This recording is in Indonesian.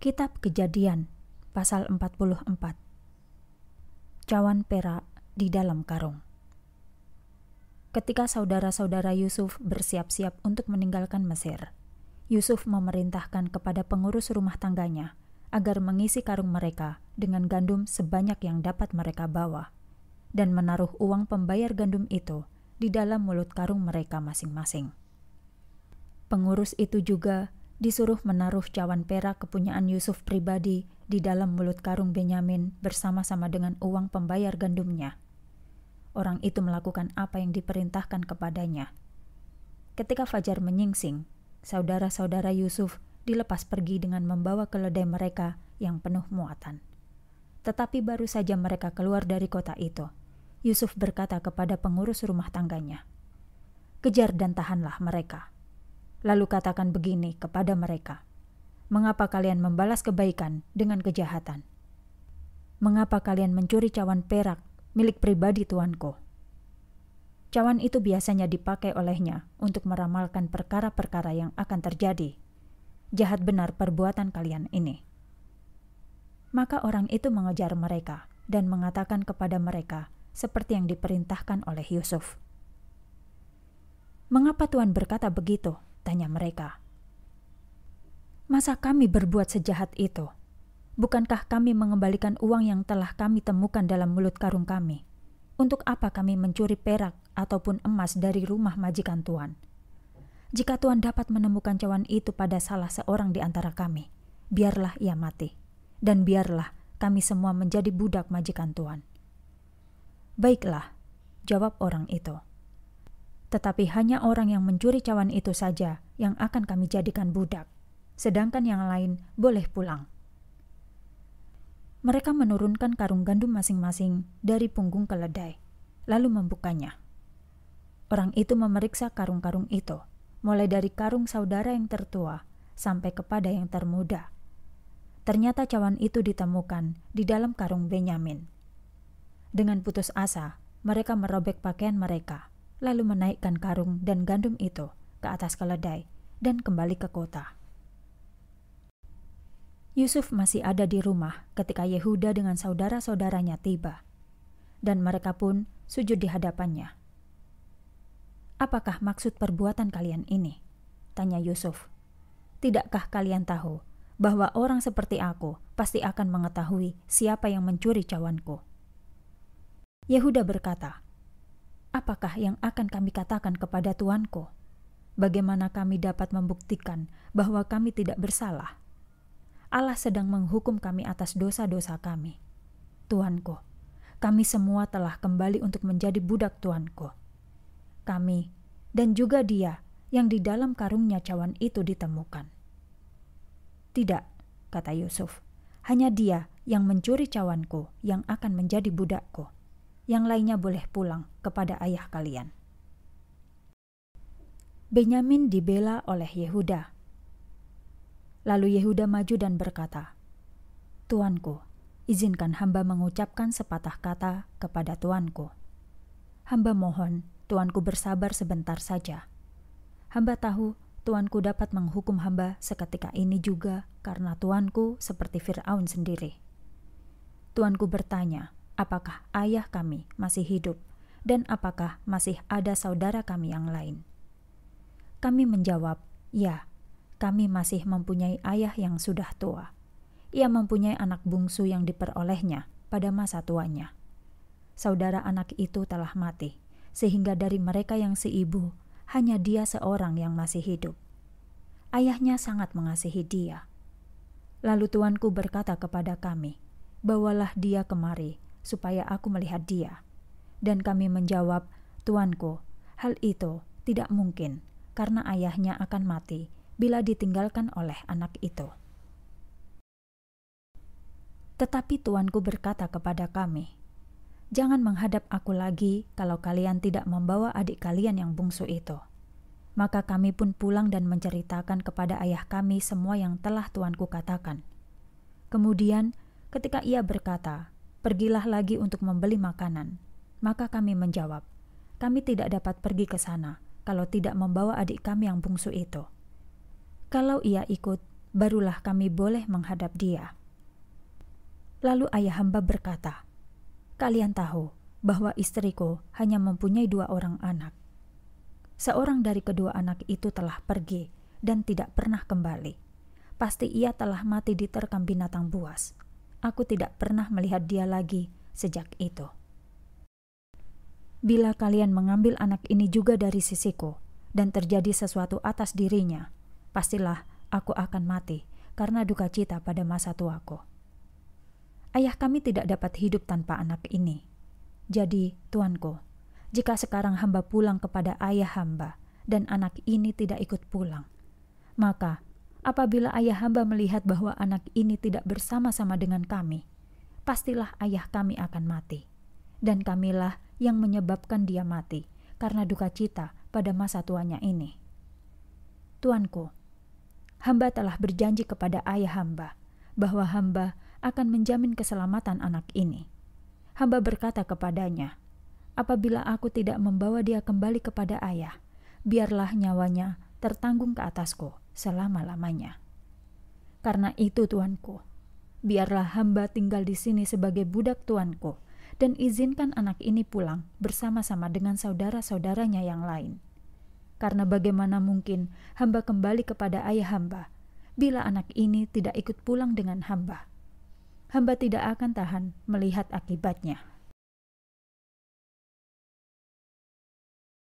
Kitab Kejadian pasal 44 Cawan perak di dalam karung Ketika saudara-saudara Yusuf bersiap-siap untuk meninggalkan Mesir, Yusuf memerintahkan kepada pengurus rumah tangganya agar mengisi karung mereka dengan gandum sebanyak yang dapat mereka bawa dan menaruh uang pembayar gandum itu di dalam mulut karung mereka masing-masing. Pengurus itu juga disuruh menaruh cawan perak kepunyaan Yusuf pribadi di dalam mulut karung Benyamin bersama-sama dengan uang pembayar gandumnya. Orang itu melakukan apa yang diperintahkan kepadanya. Ketika Fajar menyingsing, saudara-saudara Yusuf dilepas pergi dengan membawa keledai mereka yang penuh muatan. Tetapi baru saja mereka keluar dari kota itu, Yusuf berkata kepada pengurus rumah tangganya, "Kejar dan tahanlah mereka." Lalu katakan begini kepada mereka: "Mengapa kalian membalas kebaikan dengan kejahatan? Mengapa kalian mencuri cawan perak milik pribadi tuanku?" Cawan itu biasanya dipakai olehnya untuk meramalkan perkara-perkara yang akan terjadi. Jahat benar perbuatan kalian ini. Maka orang itu mengejar mereka dan mengatakan kepada mereka seperti yang diperintahkan oleh Yusuf. Mengapa Tuhan berkata begitu? Tanya mereka. Masa kami berbuat sejahat itu? Bukankah kami mengembalikan uang yang telah kami temukan dalam mulut karung kami? Untuk apa kami mencuri perak ataupun emas dari rumah majikan Tuhan? Jika Tuhan dapat menemukan cawan itu pada salah seorang di antara kami, biarlah ia mati, dan biarlah kami semua menjadi budak majikan Tuhan. Baiklah, jawab orang itu tetapi hanya orang yang mencuri cawan itu saja yang akan kami jadikan budak, sedangkan yang lain boleh pulang. Mereka menurunkan karung gandum masing-masing dari punggung keledai, lalu membukanya. Orang itu memeriksa karung-karung itu, mulai dari karung saudara yang tertua sampai kepada yang termuda. Ternyata cawan itu ditemukan di dalam karung Benyamin. Dengan putus asa, mereka merobek pakaian mereka lalu menaikkan karung dan gandum itu ke atas keledai dan kembali ke kota. Yusuf masih ada di rumah ketika Yehuda dengan saudara-saudaranya tiba, dan mereka pun sujud di hadapannya. "Apakah maksud perbuatan kalian ini?" tanya Yusuf. "Tidakkah kalian tahu bahwa orang seperti aku pasti akan mengetahui siapa yang mencuri cawanku?" Yehuda berkata, apakah yang akan kami katakan kepada tuanku? Bagaimana kami dapat membuktikan bahwa kami tidak bersalah? Allah sedang menghukum kami atas dosa-dosa kami. Tuanku, kami semua telah kembali untuk menjadi budak tuanku. Kami dan juga dia yang di dalam karungnya cawan itu ditemukan. Tidak, kata Yusuf, hanya dia yang mencuri cawanku yang akan menjadi budakku yang lainnya boleh pulang kepada ayah kalian. Benyamin dibela oleh Yehuda. Lalu Yehuda maju dan berkata, "Tuanku, izinkan hamba mengucapkan sepatah kata kepada tuanku. Hamba mohon tuanku bersabar sebentar saja. Hamba tahu tuanku dapat menghukum hamba seketika ini juga karena tuanku seperti Firaun sendiri." Tuanku bertanya, apakah ayah kami masih hidup dan apakah masih ada saudara kami yang lain. Kami menjawab, "Ya, kami masih mempunyai ayah yang sudah tua. Ia mempunyai anak bungsu yang diperolehnya pada masa tuanya. Saudara anak itu telah mati, sehingga dari mereka yang seibu, hanya dia seorang yang masih hidup. Ayahnya sangat mengasihi dia." Lalu tuanku berkata kepada kami, "Bawalah dia kemari supaya aku melihat dia. Dan kami menjawab, Tuanku, hal itu tidak mungkin karena ayahnya akan mati bila ditinggalkan oleh anak itu. Tetapi tuanku berkata kepada kami, "Jangan menghadap aku lagi kalau kalian tidak membawa adik kalian yang bungsu itu." Maka kami pun pulang dan menceritakan kepada ayah kami semua yang telah tuanku katakan. Kemudian, ketika ia berkata, Pergilah lagi untuk membeli makanan. Maka kami menjawab, Kami tidak dapat pergi ke sana kalau tidak membawa adik kami yang bungsu itu. Kalau ia ikut, barulah kami boleh menghadap dia. Lalu ayah hamba berkata, "Kalian tahu bahwa istriku hanya mempunyai dua orang anak. Seorang dari kedua anak itu telah pergi dan tidak pernah kembali. Pasti ia telah mati diterkam binatang buas." Aku tidak pernah melihat dia lagi sejak itu. Bila kalian mengambil anak ini juga dari sisiku dan terjadi sesuatu atas dirinya, pastilah aku akan mati karena duka cita pada masa tuaku. Ayah kami tidak dapat hidup tanpa anak ini. Jadi, tuanku, jika sekarang hamba pulang kepada ayah hamba dan anak ini tidak ikut pulang, maka apabila ayah hamba melihat bahwa anak ini tidak bersama-sama dengan kami, pastilah ayah kami akan mati. Dan kamilah yang menyebabkan dia mati karena duka cita pada masa tuanya ini. Tuanku, hamba telah berjanji kepada ayah hamba bahwa hamba akan menjamin keselamatan anak ini. Hamba berkata kepadanya, apabila aku tidak membawa dia kembali kepada ayah, biarlah nyawanya tertanggung ke atasku selama-lamanya. Karena itu Tuanku, biarlah hamba tinggal di sini sebagai budak Tuanku dan izinkan anak ini pulang bersama-sama dengan saudara-saudaranya yang lain. Karena bagaimana mungkin hamba kembali kepada ayah hamba bila anak ini tidak ikut pulang dengan hamba. Hamba tidak akan tahan melihat akibatnya.